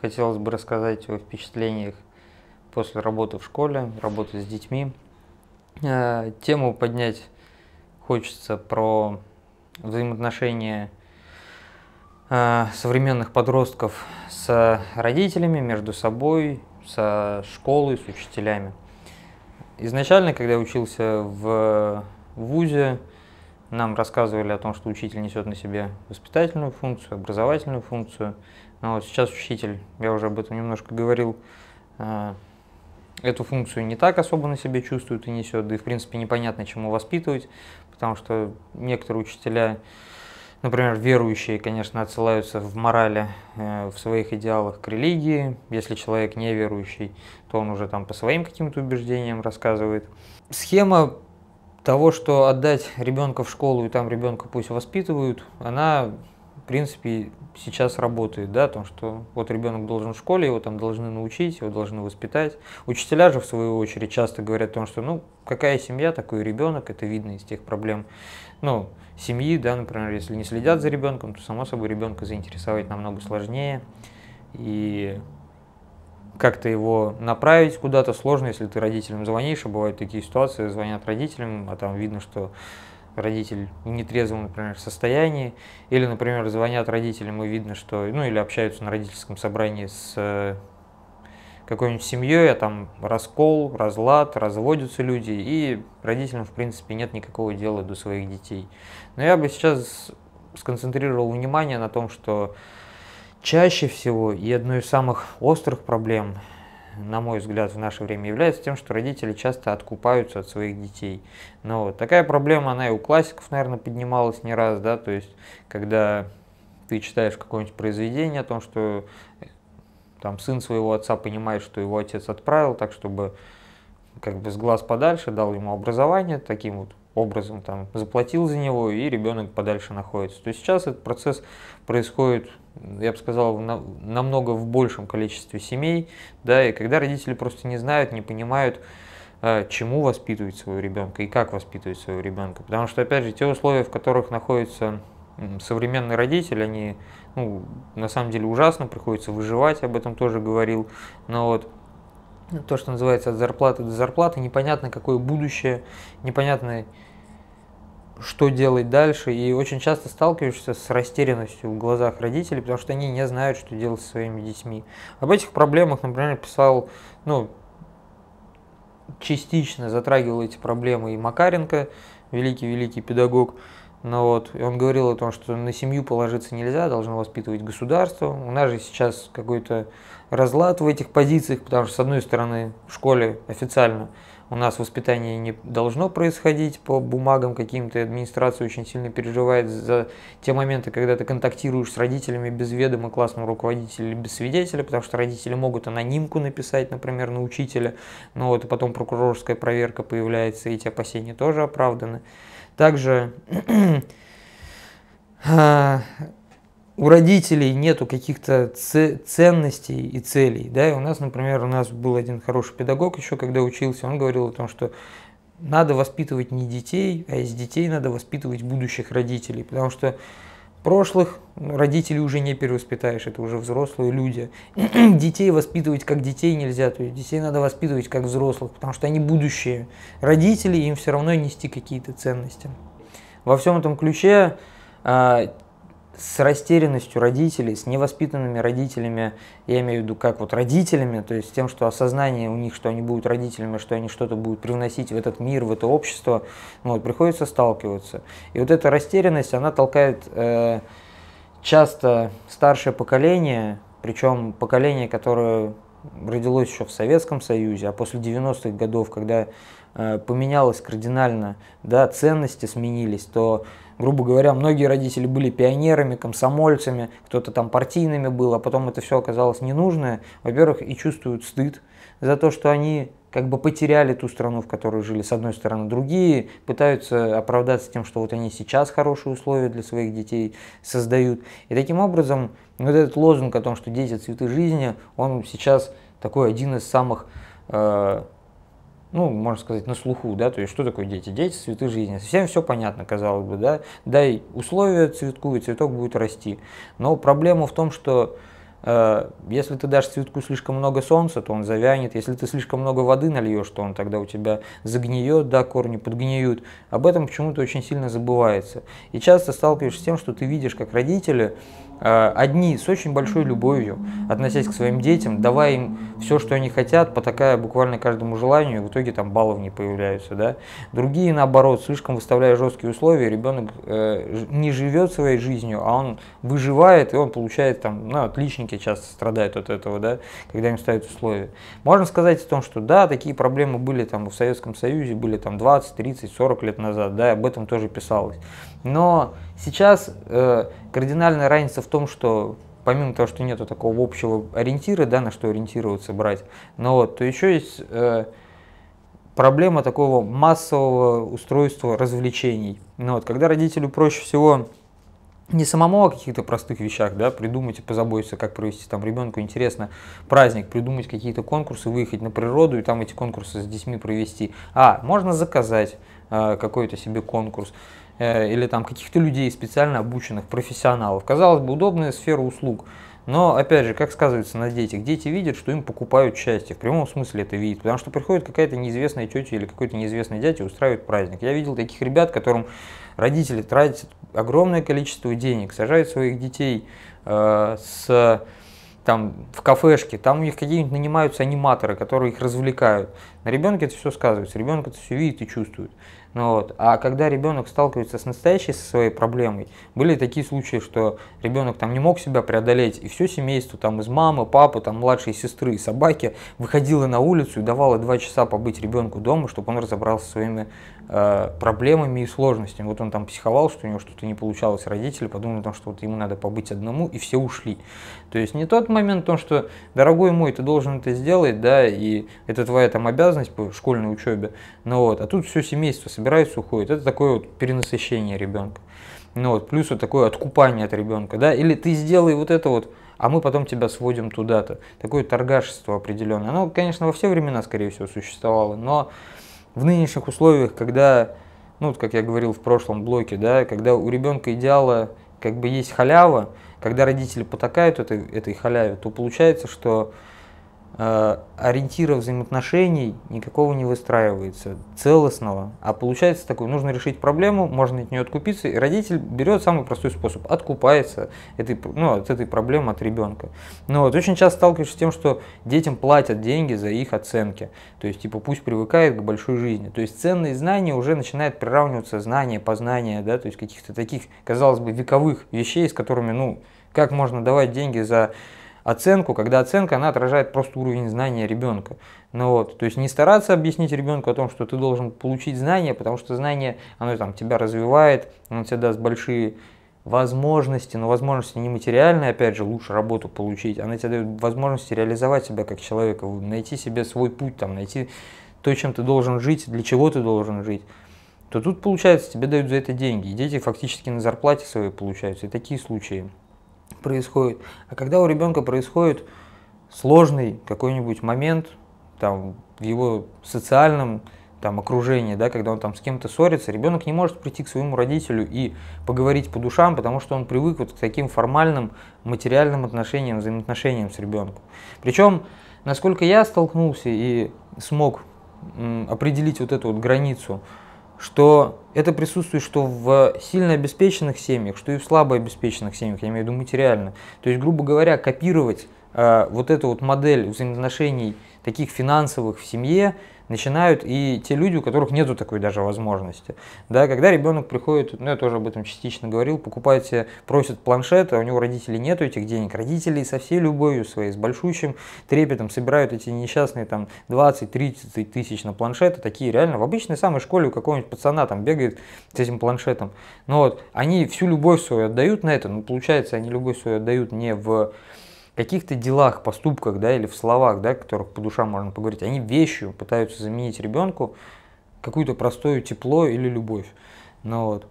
Хотелось бы рассказать о впечатлениях после работы в школе, работы с детьми. Э, тему поднять хочется про взаимоотношения э, современных подростков с родителями, между собой, со школой, с учителями. Изначально, когда я учился в ВУЗе, нам рассказывали о том, что учитель несет на себе воспитательную функцию, образовательную функцию – но а Вот сейчас учитель, я уже об этом немножко говорил, э, эту функцию не так особо на себе чувствует и несет, да и в принципе непонятно, чему воспитывать, потому что некоторые учителя, например, верующие, конечно, отсылаются в морали, э, в своих идеалах к религии, если человек неверующий, то он уже там по своим каким-то убеждениям рассказывает. Схема того, что отдать ребенка в школу и там ребенка пусть воспитывают, она в принципе, сейчас работает, да, о том, что вот ребенок должен в школе, его там должны научить, его должны воспитать. Учителя же, в свою очередь, часто говорят о том, что, ну, какая семья, такой ребенок, это видно из тех проблем, ну, семьи, да, например, если не следят за ребенком, то, само собой, ребенка заинтересовать намного сложнее, и как-то его направить куда-то сложно, если ты родителям звонишь, а бывают такие ситуации, звонят родителям, а там видно, что родитель в нетрезвом, например, состоянии, или, например, звонят родителям и видно, что, ну, или общаются на родительском собрании с э, какой-нибудь семьей, а там раскол, разлад, разводятся люди, и родителям, в принципе, нет никакого дела до своих детей. Но я бы сейчас сконцентрировал внимание на том, что чаще всего и одной из самых острых проблем на мой взгляд, в наше время является тем, что родители часто откупаются от своих детей. Но ну вот такая проблема, она и у классиков, наверное, поднималась не раз, да, то есть, когда ты читаешь какое-нибудь произведение о том, что э, там сын своего отца понимает, что его отец отправил, так чтобы как бы с глаз подальше, дал ему образование таким вот образом, там, заплатил за него, и ребенок подальше находится. То есть сейчас этот процесс происходит я бы сказал, на, намного в большем количестве семей, да, и когда родители просто не знают, не понимают, э, чему воспитывать своего ребенка и как воспитывать своего ребенка. Потому что, опять же, те условия, в которых находятся современные родители, они, ну, на самом деле ужасно, приходится выживать, об этом тоже говорил, но вот то, что называется от зарплаты до зарплаты, непонятно, какое будущее, непонятно, что делать дальше. И очень часто сталкиваешься с растерянностью в глазах родителей, потому что они не знают, что делать со своими детьми. Об этих проблемах, например, писал, ну, частично затрагивал эти проблемы и Макаренко, великий-великий педагог. Но вот, он говорил о том, что на семью положиться нельзя, должно воспитывать государство. У нас же сейчас какой-то разлад в этих позициях, потому что, с одной стороны, в школе официально у нас воспитание не должно происходить по бумагам каким-то. Администрация очень сильно переживает за те моменты, когда ты контактируешь с родителями без ведома классного руководителя или без свидетеля, потому что родители могут анонимку написать, например, на учителя, но это потом прокурорская проверка появляется, и эти опасения тоже оправданы. Также а, у родителей нету каких-то ценностей и целей. Да? И у нас, например, у нас был один хороший педагог еще, когда учился, он говорил о том, что надо воспитывать не детей, а из детей надо воспитывать будущих родителей, потому что прошлых родителей уже не перевоспитаешь, это уже взрослые люди. детей воспитывать как детей нельзя, то есть детей надо воспитывать как взрослых, потому что они будущие родители, им все равно нести какие-то ценности. Во всем этом ключе а, с растерянностью родителей, с невоспитанными родителями, я имею в виду как вот родителями, то есть с тем, что осознание у них, что они будут родителями, что они что-то будут привносить в этот мир, в это общество, ну вот, приходится сталкиваться. И вот эта растерянность, она толкает э, часто старшее поколение, причем поколение, которое родилось еще в Советском Союзе, а после 90-х годов, когда э, поменялось кардинально, да, ценности сменились, то грубо говоря, многие родители были пионерами, комсомольцами, кто-то там партийными был, а потом это все оказалось ненужное, во-первых, и чувствуют стыд за то, что они как бы потеряли ту страну, в которой жили, с одной стороны. Другие пытаются оправдаться тем, что вот они сейчас хорошие условия для своих детей создают. И таким образом, вот этот лозунг о том, что дети – цветы жизни, он сейчас такой один из самых э, ну, можно сказать, на слуху, да, то есть что такое дети? Дети – цветы жизни. совсем все понятно, казалось бы, да, дай условия цветку, и цветок будет расти. Но проблема в том, что э, если ты дашь цветку слишком много солнца, то он завянет. Если ты слишком много воды нальешь, то он тогда у тебя загниет, да, корни подгниют. Об этом почему-то очень сильно забывается. И часто сталкиваешься с тем, что ты видишь, как родители Э, одни с очень большой любовью, относясь к своим детям, давая им все, что они хотят, потакая буквально каждому желанию, и в итоге там баллов не появляются, да. Другие, наоборот, слишком выставляя жесткие условия, ребенок э, не живет своей жизнью, а он выживает, и он получает там, ну, отличники часто страдают от этого, да, когда им ставят условия. Можно сказать о том, что да, такие проблемы были там в Советском Союзе, были там 20, 30, 40 лет назад, да, об этом тоже писалось. Но сейчас э, кардинальная разница в том, что помимо того, что нету такого общего ориентира, да, на что ориентироваться брать, но вот, то еще есть э, проблема такого массового устройства развлечений. Ну, вот, когда родителю проще всего не самому о каких-то простых вещах, да, придумать и позаботиться, как провести там ребенку интересно праздник, придумать какие-то конкурсы, выехать на природу и там эти конкурсы с детьми провести. А, можно заказать э, какой-то себе конкурс. Э, или там каких-то людей специально обученных, профессионалов. Казалось бы, удобная сфера услуг. Но, опять же, как сказывается на детях? Дети видят, что им покупают счастье. В прямом смысле это видят. Потому что приходит какая-то неизвестная тетя или какой-то неизвестный дядя и устраивает праздник. Я видел таких ребят, которым родители тратят огромное количество денег, сажают своих детей э, с там в кафешке, там у них какие-нибудь нанимаются аниматоры, которые их развлекают. На ребенке это все сказывается, ребенок это все видит и чувствует. Ну, вот. А когда ребенок сталкивается с настоящей со своей проблемой, были такие случаи, что ребенок там не мог себя преодолеть, и все семейство там из мамы, папы, там младшей сестры и собаки выходило на улицу и давало два часа побыть ребенку дома, чтобы он разобрался со своими э, проблемами и сложностями. Вот он там психовал, что у него что-то не получалось, родители подумали, том, что вот ему надо побыть одному, и все ушли. То есть не тот момент, то, что, дорогой мой, ты должен это сделать, да, и это твоя там обязанность, обязанность по школьной учебе. Ну вот, а тут все семейство собирается, уходит. Это такое вот перенасыщение ребенка. Ну вот, плюс вот такое откупание от ребенка, да, или ты сделай вот это вот, а мы потом тебя сводим туда-то. Такое торгашество определенное. Оно, конечно, во все времена, скорее всего, существовало, но в нынешних условиях, когда, ну вот как я говорил в прошлом блоке, да, когда у ребенка идеала как бы есть халява, когда родители потакают этой, этой халяве, то получается, что Э, ориентира взаимоотношений никакого не выстраивается, целостного. А получается такое, нужно решить проблему, можно от нее откупиться, и родитель берет самый простой способ, откупается этой, ну, от этой проблемы от ребенка. Но вот очень часто сталкиваешься с тем, что детям платят деньги за их оценки, то есть типа пусть привыкает к большой жизни. То есть ценные знания уже начинают приравниваться знания, познания, да, то есть каких-то таких, казалось бы, вековых вещей, с которыми, ну, как можно давать деньги за оценку, когда оценка, она отражает просто уровень знания ребенка. Ну вот, то есть не стараться объяснить ребенку о том, что ты должен получить знания, потому что знание, оно там тебя развивает, оно тебе даст большие возможности, но возможности не материальные, опять же, лучше работу получить, она тебе дает возможности реализовать себя как человека, найти себе свой путь, там, найти то, чем ты должен жить, для чего ты должен жить, то тут, получается, тебе дают за это деньги. И дети фактически на зарплате своей получаются. И такие случаи происходит. А когда у ребенка происходит сложный какой-нибудь момент там, в его социальном там, окружении, да, когда он там с кем-то ссорится, ребенок не может прийти к своему родителю и поговорить по душам, потому что он привык вот к таким формальным материальным отношениям, взаимоотношениям с ребенком. Причем, насколько я столкнулся и смог определить вот эту вот границу, что это присутствует что в сильно обеспеченных семьях, что и в слабо обеспеченных семьях, я имею в виду материально. То есть, грубо говоря, копировать э, вот эту вот модель взаимоотношений таких финансовых в семье начинают и те люди, у которых нету такой даже возможности. Да, когда ребенок приходит, ну я тоже об этом частично говорил, покупает себе, просит планшет, а у него родителей нету этих денег, родители со всей любовью своей, с большущим трепетом собирают эти несчастные там 20-30 тысяч на планшеты, такие реально, в обычной самой школе у какого-нибудь пацана там бегает с этим планшетом, но ну вот они всю любовь свою отдают на это, но ну, получается они любовь свою отдают не в каких-то делах, поступках, да, или в словах, да, которых по душам можно поговорить, они вещью пытаются заменить ребенку какую-то простую тепло или любовь. Ну вот.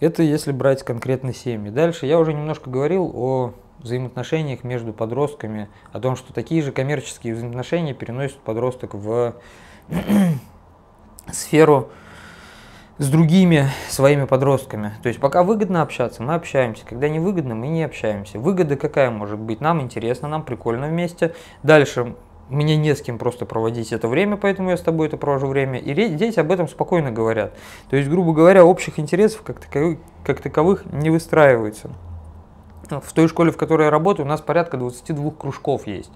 Это если брать конкретно семьи. Дальше я уже немножко говорил о взаимоотношениях между подростками, о том, что такие же коммерческие взаимоотношения переносят подросток в сферу с другими своими подростками. То есть пока выгодно общаться, мы общаемся. Когда не выгодно, мы не общаемся. Выгода какая может быть? Нам интересно, нам прикольно вместе. Дальше мне не с кем просто проводить это время, поэтому я с тобой это провожу время. И дети об этом спокойно говорят. То есть, грубо говоря, общих интересов как таковых, как таковых не выстраивается. В той школе, в которой я работаю, у нас порядка 22 кружков есть.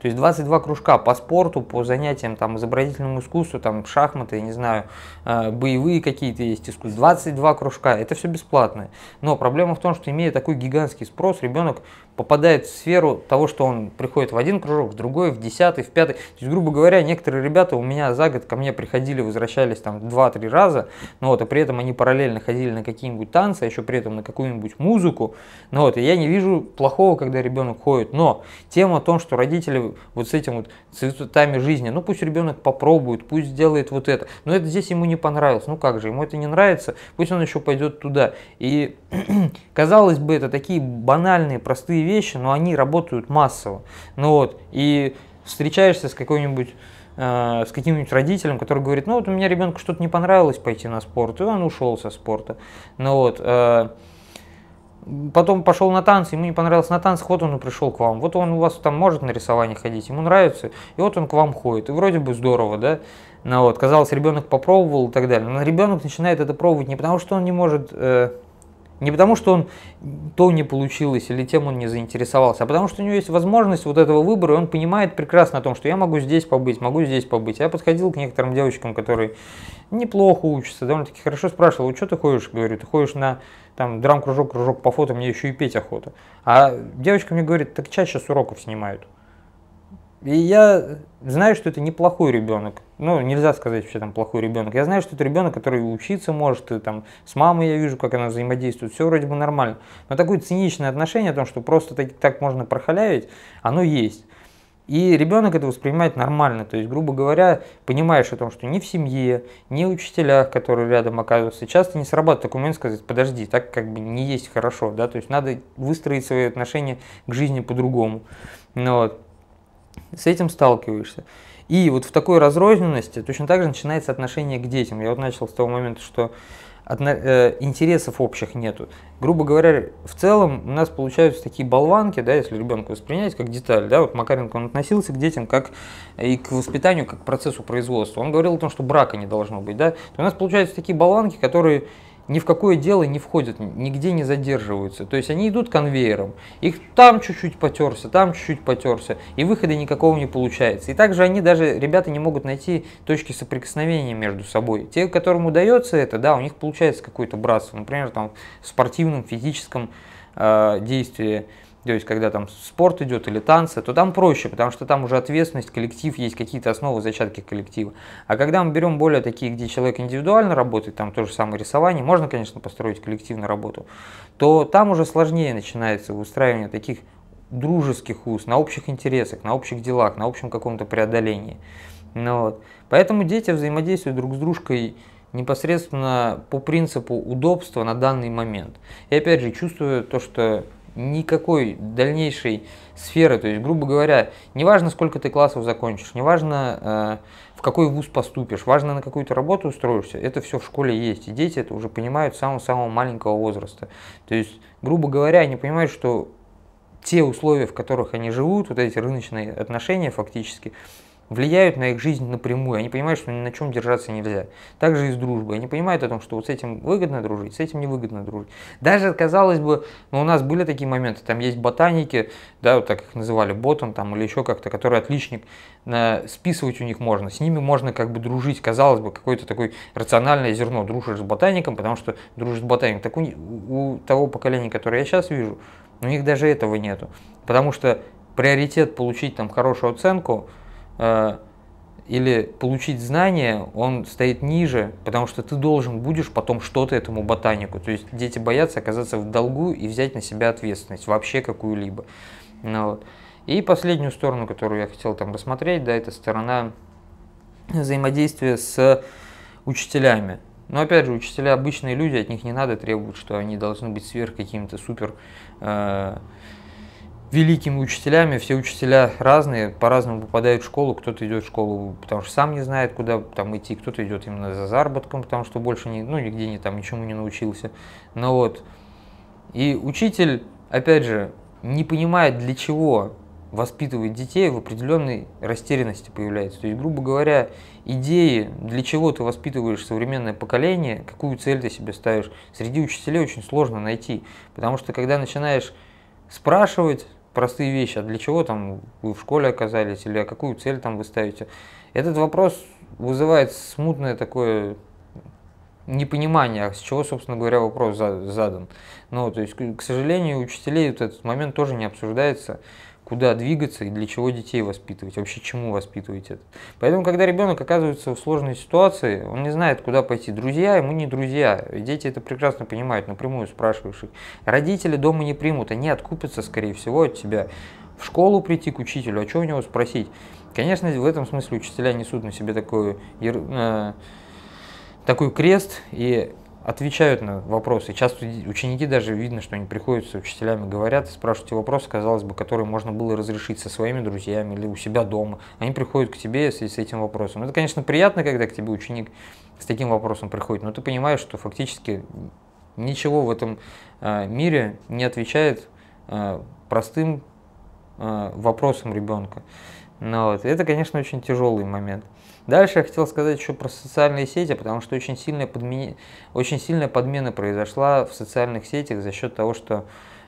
То есть 22 кружка по спорту, по занятиям, там, изобразительному искусству, там, шахматы, я не знаю, э, боевые какие-то есть искусства. 22 кружка, это все бесплатно. Но проблема в том, что имея такой гигантский спрос, ребенок попадает в сферу того, что он приходит в один кружок, в другой, в десятый, в пятый. То есть, грубо говоря, некоторые ребята у меня за год ко мне приходили, возвращались там 2-3 раза, но вот, а при этом они параллельно ходили на какие-нибудь танцы, а еще при этом на какую-нибудь музыку. Ну вот, и я не вижу плохого, когда ребенок ходит, но тема о том, что родители вот с этим вот цветами жизни. Ну пусть ребенок попробует, пусть сделает вот это. Но это здесь ему не понравилось. Ну как же, ему это не нравится, пусть он еще пойдет туда. И казалось бы, это такие банальные, простые вещи, но они работают массово. Ну вот, и встречаешься с какой-нибудь э, с каким-нибудь родителем, который говорит, ну вот у меня ребенку что-то не понравилось пойти на спорт, и он ушел со спорта. Ну вот, э, Потом пошел на танцы, ему не понравился на танцах, вот он и пришел к вам. Вот он у вас там может на рисование ходить, ему нравится, и вот он к вам ходит. И вроде бы здорово, да? Ну вот, казалось, ребенок попробовал и так далее. Но ребенок начинает это пробовать не потому, что он не может, э, не потому, что он то не получилось или тем он не заинтересовался, а потому что у него есть возможность вот этого выбора, и он понимает прекрасно о том, что я могу здесь побыть, могу здесь побыть. Я подходил к некоторым девочкам, которые неплохо учатся, довольно-таки хорошо спрашивал, что ты ходишь? Говорю, ты ходишь на там драм-кружок, кружок по фото, мне еще и петь охота. А девочка мне говорит, так чаще с уроков снимают. И я знаю, что это неплохой ребенок. Ну, нельзя сказать вообще там плохой ребенок. Я знаю, что это ребенок, который учиться может, и там с мамой я вижу, как она взаимодействует, все вроде бы нормально. Но такое циничное отношение о том, что просто так, так можно прохалявить, оно есть. И ребенок это воспринимает нормально, то есть, грубо говоря, понимаешь о том, что ни в семье, ни в учителях, которые рядом оказываются, часто не срабатывает такой момент сказать, подожди, так как бы не есть хорошо, да, то есть надо выстроить свои отношения к жизни по-другому. но ну вот. С этим сталкиваешься. И вот в такой разрозненности точно так же начинается отношение к детям. Я вот начал с того момента, что Э, интересов общих нету. Грубо говоря, в целом у нас получаются такие болванки, да, если ребенка воспринять как деталь, да, вот Макаренко он относился к детям как э, и к воспитанию, как к процессу производства. Он говорил о том, что брака не должно быть, да, то у нас получаются такие болванки, которые ни в какое дело не входят, нигде не задерживаются. То есть они идут конвейером. Их там чуть-чуть потерся, там чуть-чуть потерся, и выхода никакого не получается. И также они даже, ребята, не могут найти точки соприкосновения между собой. Те, которым удается это, да, у них получается какое-то братство. Например, там в спортивном, физическом э, действии то есть, когда там спорт идет или танцы, то там проще, потому что там уже ответственность, коллектив, есть какие-то основы, зачатки коллектива. А когда мы берем более такие, где человек индивидуально работает, там то же самое рисование, можно, конечно, построить коллективную работу, то там уже сложнее начинается выстраивание таких дружеских уз, на общих интересах, на общих делах, на общем каком-то преодолении. Но ну Поэтому дети взаимодействуют друг с дружкой непосредственно по принципу удобства на данный момент. И опять же, чувствую то, что никакой дальнейшей сферы. То есть, грубо говоря, неважно, сколько ты классов закончишь, неважно, э, в какой вуз поступишь, важно, на какую-то работу устроишься, это все в школе есть. И дети это уже понимают с самого-самого маленького возраста. То есть, грубо говоря, они понимают, что те условия, в которых они живут, вот эти рыночные отношения фактически, влияют на их жизнь напрямую. Они понимают, что ни на чем держаться нельзя. Также и с дружбой. Они понимают о том, что вот с этим выгодно дружить, с этим невыгодно дружить. Даже, казалось бы, ну, у нас были такие моменты, там есть ботаники, да, вот так их называли, ботан там или еще как-то, который отличник, на, э, списывать у них можно, с ними можно как бы дружить, казалось бы, какое-то такое рациональное зерно, дружишь с ботаником, потому что дружишь с ботаником. Так у, у того поколения, которое я сейчас вижу, у них даже этого нету, потому что приоритет получить там хорошую оценку – Э, или получить знания, он стоит ниже, потому что ты должен будешь потом что-то этому ботанику. То есть дети боятся оказаться в долгу и взять на себя ответственность, вообще какую-либо. Ну, вот. И последнюю сторону, которую я хотел там рассмотреть, да, это сторона взаимодействия с учителями. Но опять же, учителя обычные люди, от них не надо требовать, что они должны быть сверх какими-то супер э, великими учителями, все учителя разные, по-разному попадают в школу, кто-то идет в школу, потому что сам не знает, куда там идти, кто-то идет именно за заработком, потому что больше не, ну, нигде не, там, ничему не научился. Но ну вот, и учитель, опять же, не понимает, для чего воспитывает детей, в определенной растерянности появляется. То есть, грубо говоря, идеи, для чего ты воспитываешь современное поколение, какую цель ты себе ставишь, среди учителей очень сложно найти. Потому что, когда начинаешь спрашивать, простые вещи, а для чего там вы в школе оказались, или а какую цель там вы ставите. Этот вопрос вызывает смутное такое непонимание, с чего, собственно говоря, вопрос задан. Но, ну, то есть, к сожалению, у учителей вот этот момент тоже не обсуждается куда двигаться и для чего детей воспитывать, вообще чему воспитывать это. Поэтому, когда ребенок оказывается в сложной ситуации, он не знает, куда пойти, друзья ему не друзья, дети это прекрасно понимают, напрямую спрашиваешь их. Родители дома не примут, они откупятся, скорее всего, от тебя. В школу прийти к учителю, а что у него спросить? Конечно, в этом смысле учителя несут на себе такой, э, такой крест, и отвечают на вопросы. Часто ученики даже видно, что они приходят с учителями, говорят, спрашивают вопросы, казалось бы, которые можно было разрешить со своими друзьями или у себя дома. Они приходят к тебе с, с этим вопросом. Это, конечно, приятно, когда к тебе ученик с таким вопросом приходит, но ты понимаешь, что фактически ничего в этом э, мире не отвечает э, простым э, вопросам ребенка. Но ну вот. Это, конечно, очень тяжелый момент. Дальше я хотел сказать еще про социальные сети, потому что очень сильная, подмен... очень сильная подмена произошла в социальных сетях за счет того, что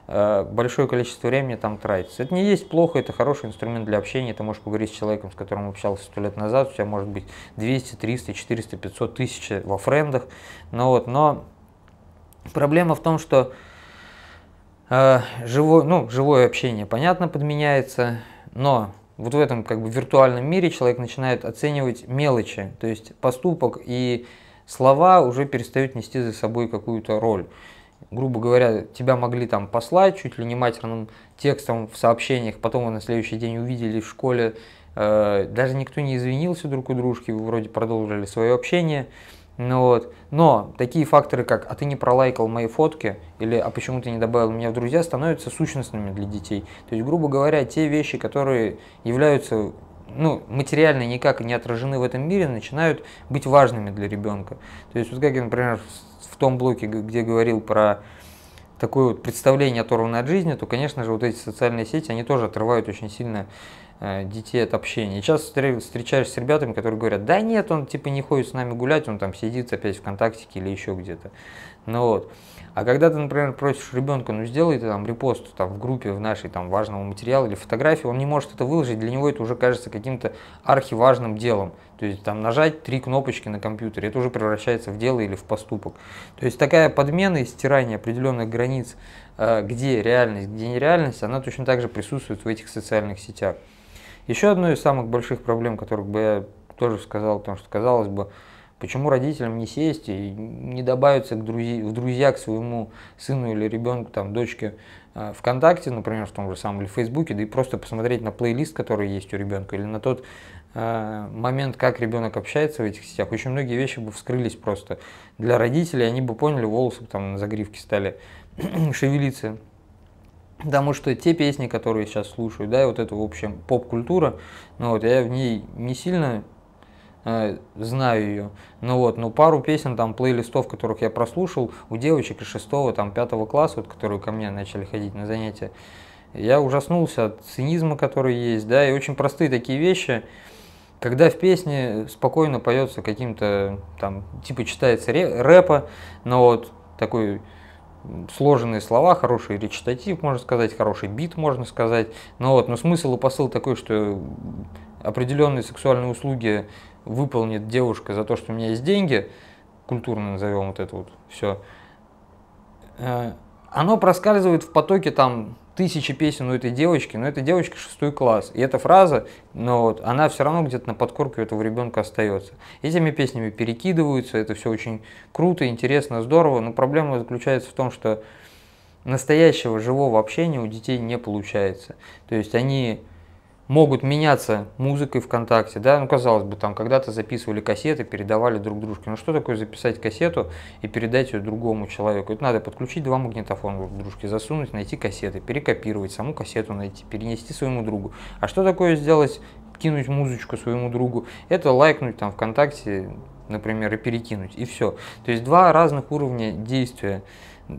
э, большое количество времени там тратится. Это не есть плохо, это хороший инструмент для общения, ты можешь поговорить с человеком, с которым общался сто лет назад, у тебя может быть 200, 300, 400, 500 тысяч во френдах, но ну вот, но проблема в том, что э, живое, ну, живое общение, понятно, подменяется, но вот в этом как бы виртуальном мире человек начинает оценивать мелочи, то есть поступок и слова уже перестают нести за собой какую-то роль. Грубо говоря, тебя могли там послать чуть ли не матерным текстом в сообщениях, потом вы на следующий день увидели в школе, э, даже никто не извинился друг у дружки, вы вроде продолжили свое общение, ну вот. Но такие факторы, как «а ты не пролайкал мои фотки» или «а почему ты не добавил меня в друзья» становятся сущностными для детей. То есть, грубо говоря, те вещи, которые являются ну, материально никак не отражены в этом мире, начинают быть важными для ребенка. То есть, вот как я, например, в том блоке, где говорил про такое вот представление оторванное от жизни, то, конечно же, вот эти социальные сети, они тоже отрывают очень сильно Э, детей от общения. Сейчас встречаешься с ребятами, которые говорят, да нет, он типа не ходит с нами гулять, он там сидит опять ВКонтакте или еще где-то. Ну вот. А когда ты, например, просишь ребенка, ну сделай ты там репост там, в группе в нашей там важного материала или фотографии, он не может это выложить, для него это уже кажется каким-то архиважным делом. То есть там нажать три кнопочки на компьютере, это уже превращается в дело или в поступок. То есть такая подмена и стирание определенных границ, э, где реальность, где нереальность, она точно так же присутствует в этих социальных сетях. Еще одной из самых больших проблем, которых бы я тоже сказал, потому что, казалось бы, почему родителям не сесть и не добавиться к друзей, в друзья к своему сыну или ребенку, там, дочке э, ВКонтакте, например, в том же самом, или в Фейсбуке, да и просто посмотреть на плейлист, который есть у ребенка, или на тот э, момент, как ребенок общается в этих сетях. Очень многие вещи бы вскрылись просто для родителей, они бы поняли, волосы там на загривке стали шевелиться Потому что те песни, которые сейчас слушаю, да, и вот эта, в общем, поп-культура, ну вот, я в ней не сильно э, знаю ее. Ну вот, но пару песен, там, плейлистов, которых я прослушал у девочек из шестого, там, пятого класса, вот, которые ко мне начали ходить на занятия, я ужаснулся от цинизма, который есть, да, и очень простые такие вещи, когда в песне спокойно поется каким-то, там, типа читается рэпа, но вот такой сложенные слова, хороший речитатив, можно сказать, хороший бит, можно сказать. Но вот, но смысл и посыл такой, что определенные сексуальные услуги выполнит девушка за то, что у меня есть деньги, культурно назовем вот это вот все, э, оно проскальзывает в потоке там тысячи песен у этой девочки, но эта девочка шестой класс. И эта фраза, но вот, она все равно где-то на подкорке этого ребенка остается. Этими песнями перекидываются, это все очень круто, интересно, здорово, но проблема заключается в том, что настоящего живого общения у детей не получается. То есть они могут меняться музыкой ВКонтакте, да, ну, казалось бы, там когда-то записывали кассеты, передавали друг дружке, ну, что такое записать кассету и передать ее другому человеку? Это надо подключить два магнитофона друг дружке, засунуть, найти кассеты, перекопировать, саму кассету найти, перенести своему другу. А что такое сделать, кинуть музычку своему другу? Это лайкнуть там ВКонтакте, например, и перекинуть, и все. То есть два разных уровня действия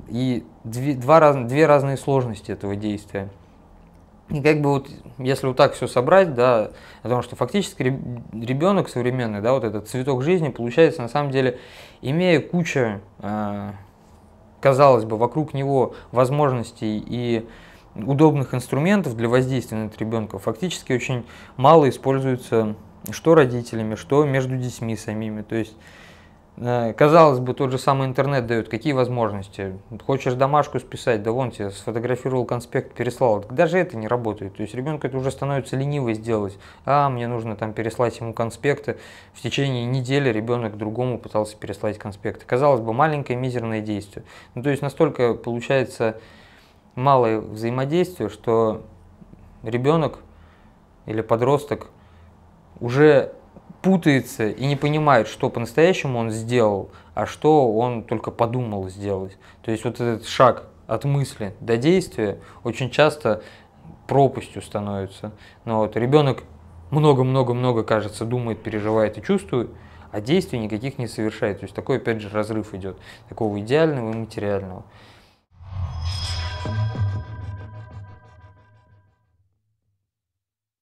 и две, два, две разные сложности этого действия. И как бы вот, если вот так все собрать, да, о том, что фактически ребенок современный, да, вот этот цветок жизни получается на самом деле, имея кучу, а, казалось бы, вокруг него возможностей и удобных инструментов для воздействия на ребенка, фактически очень мало используется что родителями, что между детьми самими. То есть Э, казалось бы, тот же самый интернет дает какие возможности. Хочешь домашку списать, да вон тебе сфотографировал конспект, переслал. Даже это не работает. То есть ребенку это уже становится лениво сделать. А, мне нужно там переслать ему конспекты. В течение недели ребенок другому пытался переслать конспекты. Казалось бы, маленькое мизерное действие. Ну, то есть настолько получается малое взаимодействие, что ребенок или подросток уже путается и не понимает, что по-настоящему он сделал, а что он только подумал сделать. То есть вот этот шаг от мысли до действия очень часто пропастью становится. Но вот ребенок много-много-много, кажется, думает, переживает и чувствует, а действий никаких не совершает. То есть такой, опять же, разрыв идет, такого идеального и материального.